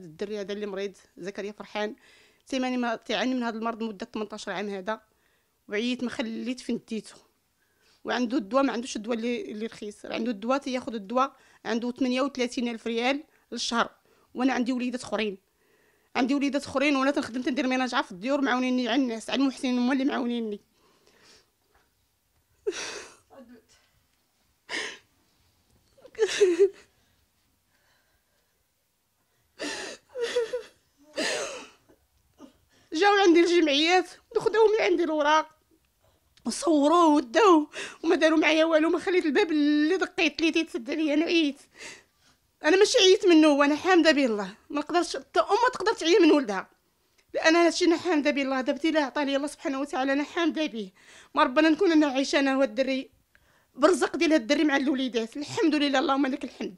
هذا الدري هذا اللي مريض زكريا فرحان تيماني ما تعاني من هذا المرض مده 18 عام هذا وعييت ما خليت فين ديته وعنده الدواء ما عندوش الدواء اللي, اللي رخيص عنده الدواء تياخذ الدواء عنده 38 الف ريال للشهر وانا عندي وليدات اخرين عندي وليدات اخرين وانا تنخدم تندير ميناجعه في الديور معاونيني على الناس على المحسنين هما اللي معاونيني جاو عندي الجمعيات وخداو من عندي الوراق وصوروه وداو وما داروا معايا والو ما خليت الباب اللي دقيت ليتي تيتسد عليا انا عييت انا ماشي عييت منه وانا حامده بالله ما نقدرش حتى ام تقدر تعيا من ولدها لان الشيء انا حامده بالله دابتي لا عطاني الله سبحانه وتعالى انا حامده به ما ربنا نكون انا عايشه انا الدري برزق ديال هاد الدري مع الوليدات الحمد لله اللهم لك الحمد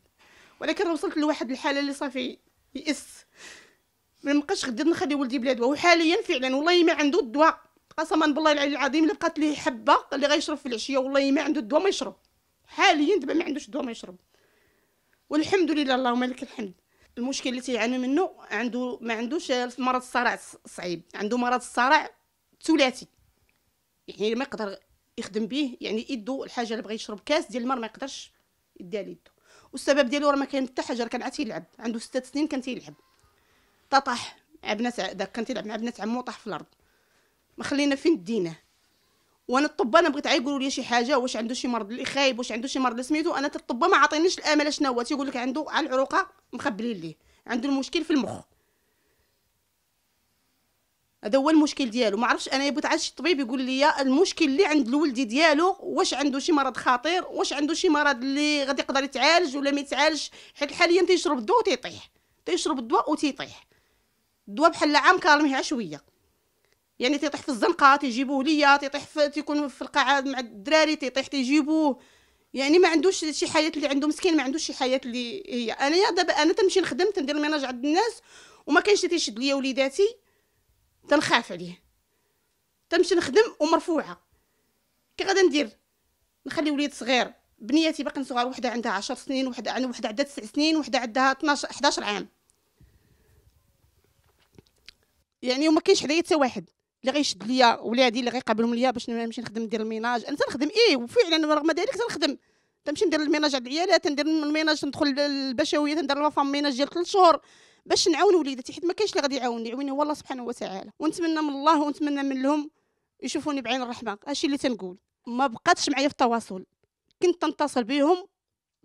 ولكن وصلت لواحد الحاله اللي صافي يئس ما نبقاش غدي نخلي ولدي بلا دواء وحاليا فعلا والله ما عنده الدواء قسما بالله العلي العظيم اللي بقات ليه حبه اللي غيشرب في العشيه والله ما عنده الدواء ما يشرب حاليا دابا ما عندوش الدواء ما يشرب والحمد لله اللهم لك الحمد المشكل اللي تيعاني منه عنده ما عندوش مرض الصرع صعيب عنده مرض الصرع ثلاثي يعني ما يقدر يخدم به يعني يدو الحاجه اللي بغى يشرب كاس ديال الماء ما يقدرش يديها ليدو والسبب ديالو راه ما كاين حتى حاجه راه كان عاد تيلعب عنده ستة سنين كان تيلعب طاح بنات داك كان تيلعب مع بنات عمو طاح في الارض ما خلينا فين ديناه وانا الطبه انا بغيت عا يقولوا لي شي حاجه واش عنده شي مرض اللي خايب واش عنده شي مرض اللي سميتو انا الطبه ما عطينيش الامل شنو هو تيقول لك عنده على العروقه مخبلين ليه عنده المشكل في المخ هذا هو المشكل ديالو ما عرفش انا بغيت عاد شي طبيب يقول لي المشكل اللي عند الولدي ديالو واش عنده شي مرض خطير واش عنده شي مرض اللي غادي يقدر يتعالج ولا ما يتعالجش حيت حاليا تيشرب الدواء وتيطيح تيشرب الدواء وتيطيح دوا بحال عام كارميه عشويه يعني تيطيح في الزنقه تيجيبوه ليا تيطيح في تيكون في القاعه مع الدراري تيطيح تيجيبوه يعني ما عندوش شي حياه اللي عنده مسكين ما عندوش شي حياه اللي هي انايا دابا انا تنمشي نخدم تندير الميناج عند الناس وما كاينش اللي تيشد ليا وليداتي تنخاف عليه تنمشي نخدم ومرفوعه كي غادي ندير نخلي وليد صغير بنياتي باقي صغار وحده عندها عشر سنين وحده عندها يعني وحده عندها سنين وحده عندها 12 11 عام يعني وما كاينش حدايا حتى واحد اللي غيشد ليا ولادي اللي غيقابلهم ليا باش نمشي نخدم ندير الميناج انا تنخدم ايه وفعلا رغم ذلك تنخدم تنمشي ندير الميناج على العيالات تندير الميناج تندخل البشويه تندير فام ميناج ديال ثلاث شهور باش نعاون وليداتي حيت ما كاينش اللي غادي يعاونني يعاوني هو الله سبحانه وتعالى ونتمنى من الله ونتمنى منهم يشوفوني بعين الرحمه هادشي اللي تنقول ما بقاتش معايا في التواصل كنت تنتصل بهم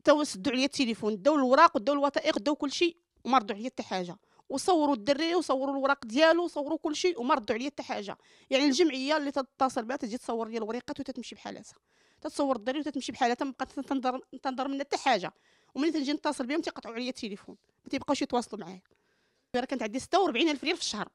تو سدوا عليا التليفون داو الوراق وداو الوثائق داو كلشي وما ردوا عليا حتى حاجه وصوروا الدري وصوروا الوراق ديالو وصوروا كل شيء وما ردوا عليا حتى حاجه يعني الجمعيه اللي تتصل بها تجي تصور لي الوريقات وتتمشي بحالاتها تتصور الدري وتتمشي بحالاتها ما بقات تنضر تنضر منها حتى حاجه وملي تنجي نتصل بهم تيقطعوا عليا التليفون ما تيبقاوش يتواصلوا معايا راه كانت عندي الف ريال في الشهر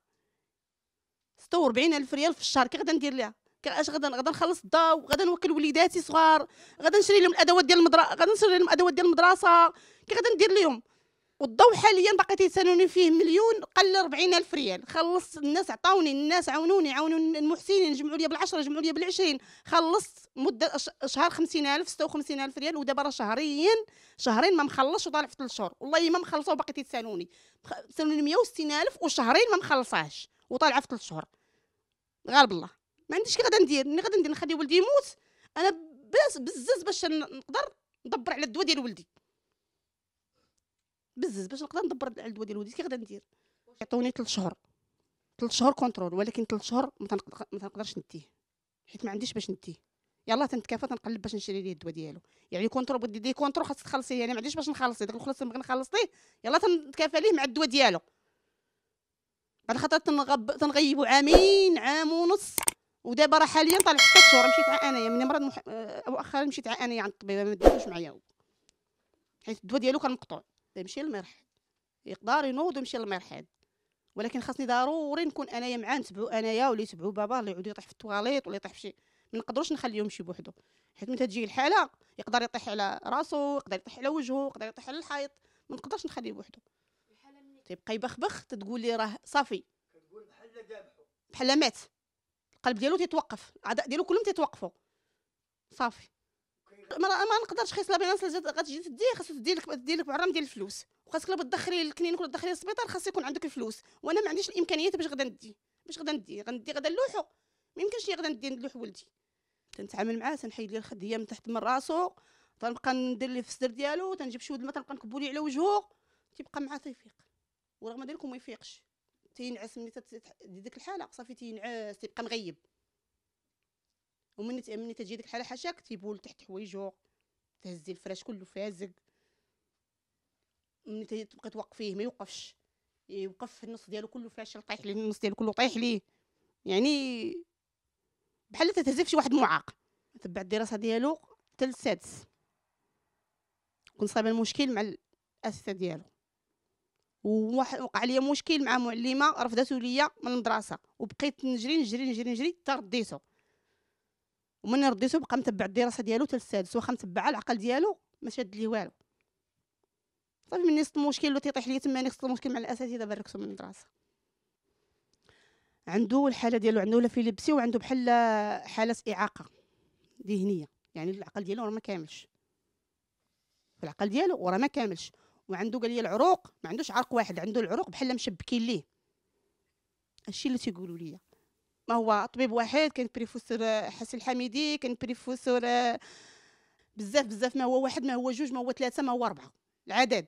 الف ريال في الشهر كي غادي ندير ليها كاش غدا غدا نخلص الضو غدا نوكل وليداتي صغار غدا نشري لهم الادوات ديال المدرسه غدا نشري لهم الادوات ديال المدرسه كي غدا ندير لهم والضو حاليا باقي تيسالوني فيه مليون قل 40 الف ريال خلصت الناس عطاوني الناس عاونوني عاونوا المحسنين جمعوا لي بالعشرة جمعوا لي بالعشرين خلصت مده شهر الف 56 الف ريال ودابا راه شهريا شهرين ما مخلصش وطالع في ثلاث شهور والله ما مخلصه وباقي تيسالوني سالوني الف وشهرين ما مخلصاش وطالعه في ثلاث شهور غالب الله ما عنديش كي غادي ندير ملي غادي ندير نخلي ولدي يموت انا بزاف باش نقدر ندبر على الدواء ديال ولدي بزز باش نقدر ندبر على الدواء ديال كي غادي ندير يعطوني 3 شهور 3 شهور كونترول ولكن 3 شهور ما تنقدرش نديه حيت ما عنديش باش نديه يلاه تنتكافى تنقلب باش نشري ليه الدواء ديالو يعني كونترول بدي دي كونترول خاص تخلصيه يعني ما عنديش باش نخلصيه داك الخلاص بغيت نخلص ليه يلاه تنتكافى ليه مع الدواء ديالو بعد خاطر تنغب تنغيبو عامين عام ونص ودابا راه حاليا طالع حتى شهور مشيت عا انايا من مرض مؤخرا مح... مشيت عا انايا عند الطبيبه ما داتوش معايا حيت الدواء ديالو كان مقطوع يمشي للمرحاض يقدر ينوض ويمشي للمرحاض ولكن خاصني ضروري نكون انايا معاه نتبعو انايا ولا يتبعو بابا اللي يعود يطيح في التواليت ولا يطيح في شي ما نقدروش نخليهم يمشي بوحدو حيت متى تجي الحاله يقدر يطيح على راسو يقدر يطيح على وجهه يقدر يطيح على الحيط ما نقدرش نخليه بوحدو تيبقى يبخبخ تتقول لي راه صافي كتقول بحال ذبحو بحال مات القلب ديالو تيتوقف الاعضاء ديالو كلهم تيتوقفوا صافي ما, ما نقدرش خيص لا بينانس غتجي تدي خاصك تدي لك دير لك بعرام ديال الفلوس وخاصك لا تدخري الكلينيك ولا تدخري السبيطار خاص يكون عندك الفلوس وانا ما عنديش الامكانيات باش غدا ندي باش غدا ندي غندي غدا نلوحو ما يمكنش لي غدا ندي نلوح ولدي تنتعامل معاه تنحيد ليه الخديه من تحت من راسو تنبقى ندير ليه في الصدر ديالو تنجيب شويه الماء تنبقى نكبو ليه على وجهو تيبقى معاه تيفيق ورغم ذلك ما يفيقش تينعس ملي تدي ديك الحاله صافي تينعس تيبقى مغيب ومن ملي تجي ديك الحاله حاشاك تيبول تحت حوايجو تهزي الفراش كله فازق ملي تبقى توقفيه ما يوقفش يوقف النص ديالو كله فاشل طايح ليه النص ديالو كله طايح ليه يعني بحال تتهزف شي واحد معاق تبع الدراسه ديالو حتى للسادس كنت صايبه المشكل مع الاسسه ديالو وقع ليا مشكل مع معلمه رفضته ليا من المدرسه وبقيت نجري نجري نجري نجري حتى رديته ومن رديتو بقى متبع الدراسه ديالو حتى السادس واخا متبع العقل ديالو ما شاد ليه والو صافي مني خص المشكل اللي تيطيح ليا تما يعني خص المشكل مع الاساتذه باركتو من المدرسه عنده الحاله ديالو عنده لا فيليبسي وعنده بحال حاله اعاقه ذهنيه يعني العقل ديالو راه ما كاملش في العقل ديالو وراه ما كاملش وعنده قال لي العروق ما عندوش عرق واحد عنده العروق بحال مشبكين ليه هادشي اللي تيقولوا ليا ما هو طبيب واحد كان بريفوسور آه، حسن الحميدي كان بريفوسور آه، بزاف بزاف ما هو واحد ما هو جوج ما هو ثلاثه ما هو اربعه العدد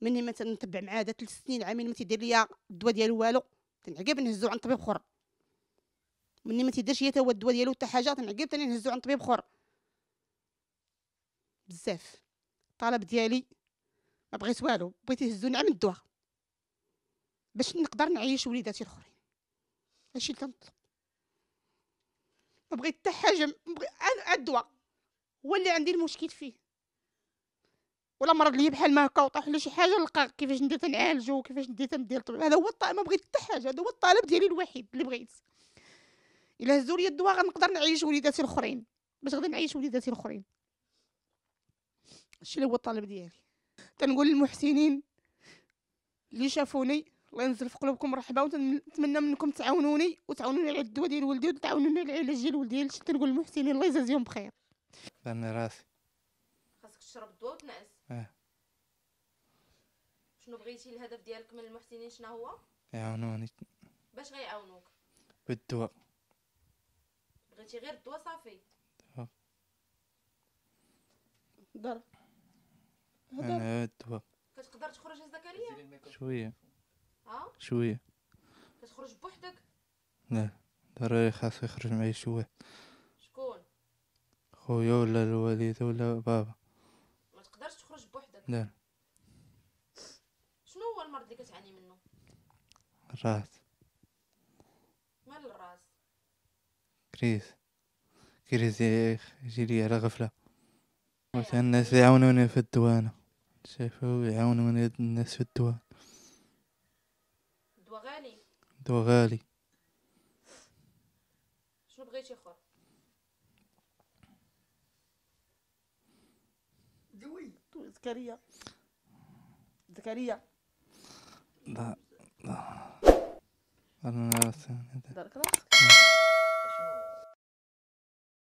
مني مثلا نتبع معاه هذا ثلاث سنين عامين ما تيدير ليا الدواء ديالو والو تنعقب نهزو عند طبيب اخر مني ما تيديرش هي تا هو الدواء ديالو حتى حاجه تنعقب تاني نهزو عند طبيب اخر بزاف الطلب ديالي ما بغيت والو بغيت يهزوني عام الدواء باش نقدر نعيش وليداتي الاخرين هادشي اللي كنطلب بغيت حتى حاجه بغي الدواء هو اللي عندي المشكل فيه ولا مرض ليا بحال ما هكا وطاح لي شي حاجه نلقى كيفاش ندير تنعالجو كيفاش ندير تندير الطبيب هذا هو الطالب ما بغيت حتى حاجه هذا هو الطلب ديالي الوحيد اللي بغيت الا هزوا لي الدواء غنقدر نعيش وليداتي الاخرين باش غادي نعيش وليداتي الاخرين هادشي اللي هو الطلب ديالي تنقول للمحسنين اللي شافوني الله ينزل في قلوبكم رحبا ونتمنى منكم تعاونوني وتعاونوني على الدواء ديال ولدي وتعاونوني على العلاج ديال ولدي هادشي تنقول المحسنين الله يجازيهم بخير بان راسي خاصك تشرب الدواء وتنعس اه شنو بغيتي الهدف ديالك من المحسنين شنو هو يعاونوني باش غيعاونوك بالدواء بغيتي غير الدواء صافي ضرب انا الدواء كتقدر تخرج يا زكريا شويه اه؟ شويه تخرج بوحدك لا ضروري خاصو يخرج معايا شوية شكون خويا ولا الوالدة ولا بابا ما تقدرش تخرج بوحدك لا شنو هو المرض اللي كتعاني منه الراس مال الراس كريس كريس يجي لي على غفله إيه. مثلا الناس يعاونوني في الدوانة شافو شافوا يعاونوني الناس في الدوانة دو غالي شنو بغيتي اخر دوي زكريا زكريا لا لا انا دارك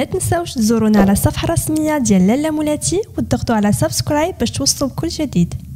ما تنساوش تزورونا على الصفحه الرسميه ديال لالا مولاتي وتضغطوا على سبسكرايب باش توصلوا بكل جديد